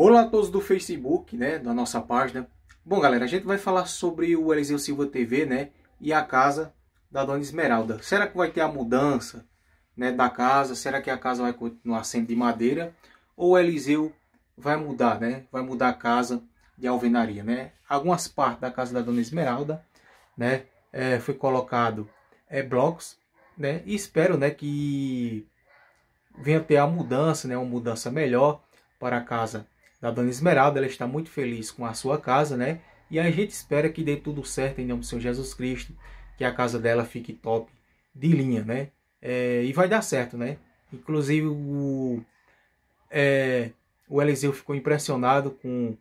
Olá a todos do Facebook, né, da nossa página. Bom, galera, a gente vai falar sobre o Eliseu Silva TV, né, e a casa da Dona Esmeralda. Será que vai ter a mudança, né, da casa? Será que a casa vai continuar sendo de madeira ou o Eliseu vai mudar, né? Vai mudar a casa de alvenaria, né? Algumas partes da casa da Dona Esmeralda, né, é, foi colocado é, blocos, né? E espero, né, que venha ter a mudança, né, uma mudança melhor para a casa Tá da Dona Esmeralda. Ela está muito feliz com a sua casa, né? E a gente espera que dê tudo certo em nome do Senhor Jesus Cristo, que a casa dela fique top de linha, né? É, e vai dar certo, né? Inclusive o, é, o Eliseu ficou impressionado com,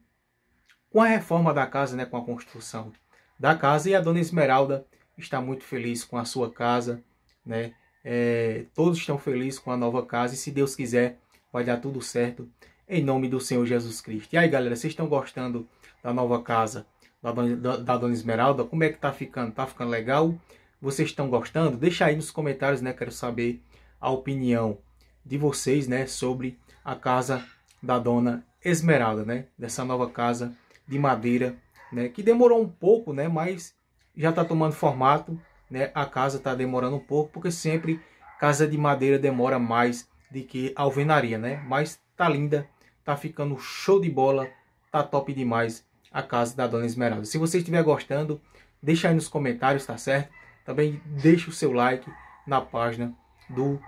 com a reforma da casa, né? Com a construção da casa e a Dona Esmeralda está muito feliz com a sua casa, né? É, todos estão felizes com a nova casa e se Deus quiser vai dar tudo certo em nome do Senhor Jesus Cristo. E aí, galera, vocês estão gostando da nova casa da Dona, da Dona Esmeralda? Como é que tá ficando? Tá ficando legal? Vocês estão gostando? Deixa aí nos comentários, né? Quero saber a opinião de vocês, né? Sobre a casa da Dona Esmeralda, né? Dessa nova casa de madeira, né? Que demorou um pouco, né? Mas já tá tomando formato, né? A casa tá demorando um pouco, porque sempre casa de madeira demora mais do que alvenaria, né? Mas tá linda Tá ficando show de bola, tá top demais a casa da Dona Esmeralda. Se você estiver gostando, deixa aí nos comentários, tá certo? Também deixa o seu like na página do,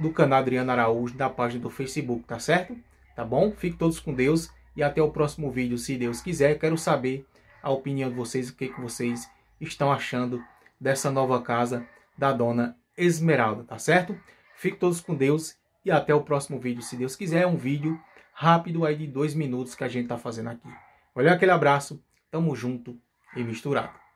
do canal Adriano Araújo, da página do Facebook, tá certo? Tá bom? fiquem todos com Deus e até o próximo vídeo, se Deus quiser. Quero saber a opinião de vocês, o que, que vocês estão achando dessa nova casa da Dona Esmeralda, tá certo? fiquem todos com Deus e até o próximo vídeo, se Deus quiser. É um vídeo rápido aí de dois minutos que a gente tá fazendo aqui. Valeu aquele abraço, tamo junto e misturado.